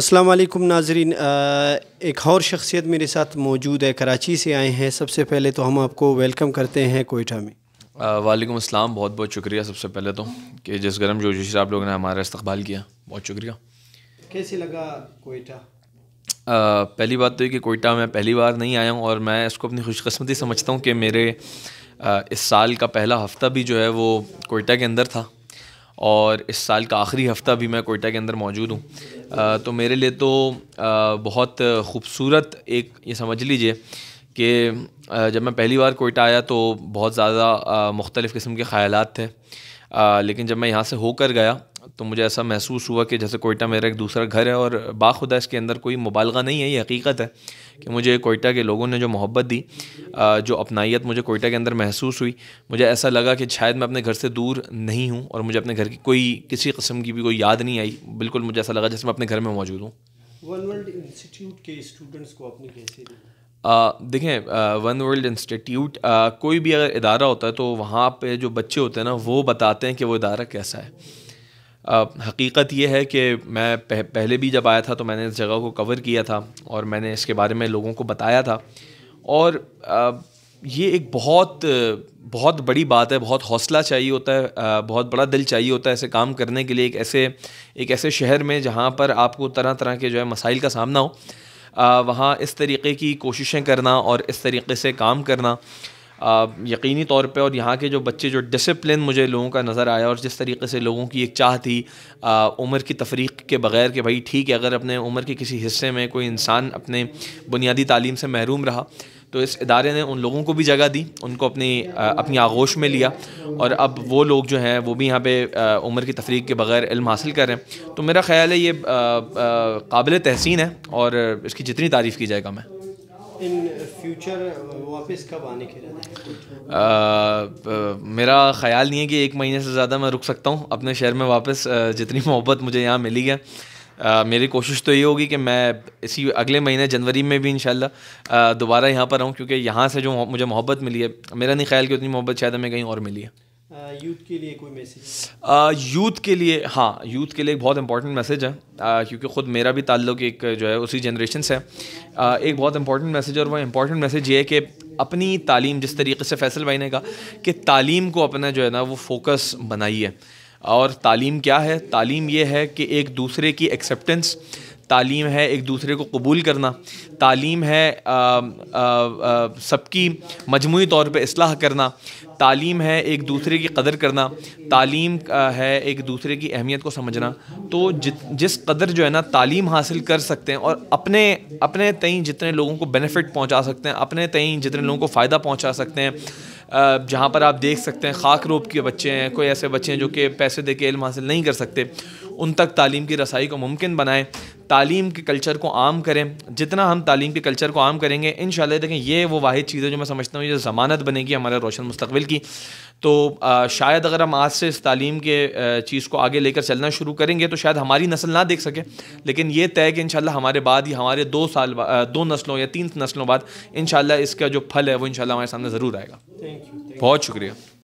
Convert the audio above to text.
السلام علیکم ناظرین ایک اور شخصیت میرے ساتھ موجود ہے کراچی سے آئے ہیں سب سے پہلے تو ہم آپ کو ویلکم کرتے ہیں کوئٹہ میں وعلیکم السلام بہت بہت شکریہ سب سے پہلے تو کہ جس گرم جوشی سے آپ لوگوں نے ہمارا استقبال کیا بہت شکریہ کیسے لگا کوئٹہ پہلی بات تو یہ کہ کوئٹہ میں پہلی بار نہیں آیا ہوں اور میں اس کو اپنی خوش قسمتی سمجھتا ہوں کہ میرے اس سال کا پہلا ہفتہ بھی جو ہے وہ کوئٹہ کے اندر تھا اور اس سال کا آخری ہفتہ بھی میں کوئٹہ کے اندر موجود ہوں تو میرے لیے تو بہت خوبصورت ایک یہ سمجھ لیجئے کہ جب میں پہلی بار کوئٹہ آیا تو بہت زیادہ مختلف قسم کے خیالات تھے لیکن جب میں یہاں سے ہو کر گیا تو مجھے ایسا محسوس ہوا کہ جیسے کوئٹہ میرا ایک دوسرا گھر ہے اور باخدا اس کے اندر کوئی مبالغہ نہیں ہے یہ حقیقت ہے کہ مجھے کوئٹہ کے لوگوں نے جو محبت دی جو اپنائیت مجھے کوئٹہ کے اندر محسوس ہوئی مجھے ایسا لگا کہ شاید میں اپنے گھر سے دور نہیں ہوں اور مجھے اپنے گھر کی کوئی کسی قسم کی بھی کوئی یاد نہیں آئی بالکل مجھے ایسا لگا جیسے میں اپنے گھر میں موجود ہوں اسٹوڈنٹس کو دیکھیں ون ورلڈ انسٹیٹیوٹ کوئی بھی اگر ادارہ ہوتا ہے تو وہاں پہ جو بچے ہوتے ہیں نا وہ بتاتے ہیں کہ وہ ادارہ کیسا ہے حقیقت یہ ہے کہ میں پہلے بھی جب آیا تھا تو میں نے اس جگہ کو کور کیا تھا اور میں نے اس کے بارے میں لوگوں کو بتایا تھا اور یہ ایک بہت بہت بڑی بات ہے بہت حوصلہ چاہیے ہوتا ہے بہت بڑا دل چاہیے ہوتا ہے ایسے کام کرنے کے لیے ایک ایسے ایک ایسے شہر میں جہاں پر آپ کو طرح طرح کے جو ہے مسائل کا سامنا ہو وہاں اس طریقے کی کوششیں کرنا اور اس طریقے سے کام کرنا یقینی طور پہ اور یہاں کے جو بچے جو ڈسپلن مجھے لوگوں کا نظر آیا اور جس طریقے سے لوگوں کی ایک چاہ تھی عمر کی تفریق کے بغیر کہ بھائی ٹھیک ہے اگر اپنے عمر کے کسی حصے میں کوئی انسان اپنے بنیادی تعلیم سے محروم رہا تو اس ادارے نے ان لوگوں کو بھی جگہ دی ان کو اپنی اپنی آغوش میں لیا اور اب وہ لوگ جو ہیں وہ بھی یہاں پہ عمر کی تفریق کے بغیر علم حاصل کر رہے ہیں تو میرا خیال ہے یہ قابل تحسین ہے اور اس کی جتنی تعریف کی جائے گا میں فیوچر واپس کب آنے کے لیے میرا خیال نہیں ہے کہ ایک مہینے سے زیادہ میں رک سکتا ہوں اپنے شہر میں واپس جتنی محبت مجھے یہاں ملی ہے میری کوشش تو یہ ہوگی کہ میں اسی اگلے مہینے جنوری میں بھی انشاءاللہ دوبارہ یہاں پر آؤں کیونکہ یہاں سے جو مجھے محبت ملی ہے میرا نہیں خیال کہ اتنی محبت شاید ہمیں کہیں اور ملی ہے یوتھ کے لیے کوئی یوتھ کے لیے ہاں یوتھ کے لیے ایک بہت امپورٹنٹ میسیج ہے کیونکہ خود میرا بھی تعلق ایک جو ہے اسی جنریشن سے ایک بہت امپورٹنٹ میسیج اور وہ امپورٹنٹ میسیج یہ ہے کہ اپنی تعلیم جس طریقے سے فیصل بھائی نے کہا کہ تعلیم کو اپنا جو ہے نا وہ فوکس بنائیے اور تعلیم کیا ہے تعلیم یہ ہے کہ ایک دوسرے کی ایکسیپٹنس تعلیم ہے ایک دوسرے کو قبول کرنا تعلیم ہے سب کی مجموعی طور پہ اصلاح کرنا تعلیم ہے ایک دوسرے کی قدر کرنا تعلیم ہے ایک دوسرے کی اہمیت کو سمجھنا تو جس قدر جو ہے نا تعلیم حاصل کر سکتے ہیں اور اپنے اپنے تئیں جتنے لوگوں کو بینیفٹ پہنچا سکتے ہیں اپنے تئیں جتنے لوگوں کو فائدہ پہنچا سکتے ہیں جہاں پر آپ دیکھ سکتے ہیں خاک روپ کے بچے ہیں کوئی ایسے بچے ہیں جو کہ پیسے دے کے علم حاصل نہیں کر سکتے ان تک تعلیم کی رسائی کو ممکن بنائیں تعلیم کے کلچر کو عام کریں جتنا ہم تعلیم کے کلچر کو عام کریں گے ان شاء اللہ دیکھیں یہ وہ واحد چیز ہے جو میں سمجھتا ہوں یہ ضمانت بنے گی ہمارے روشن مستقبل کی تو شاید اگر ہم آج سے اس تعلیم کے چیز کو آگے لے کر چلنا شروع کریں گے تو شاید ہماری نسل نہ دیکھ سکے لیکن یہ طے کہ ان شاء اللہ ہمارے بعد ہی ہمارے دو سال دو نسلوں یا تین نسلوں بعد ان شاء اللہ اس کا جو پھل ہے وہ ان شاء اللہ ہمارے سامنے ضرور آئے گا بہت شکریہ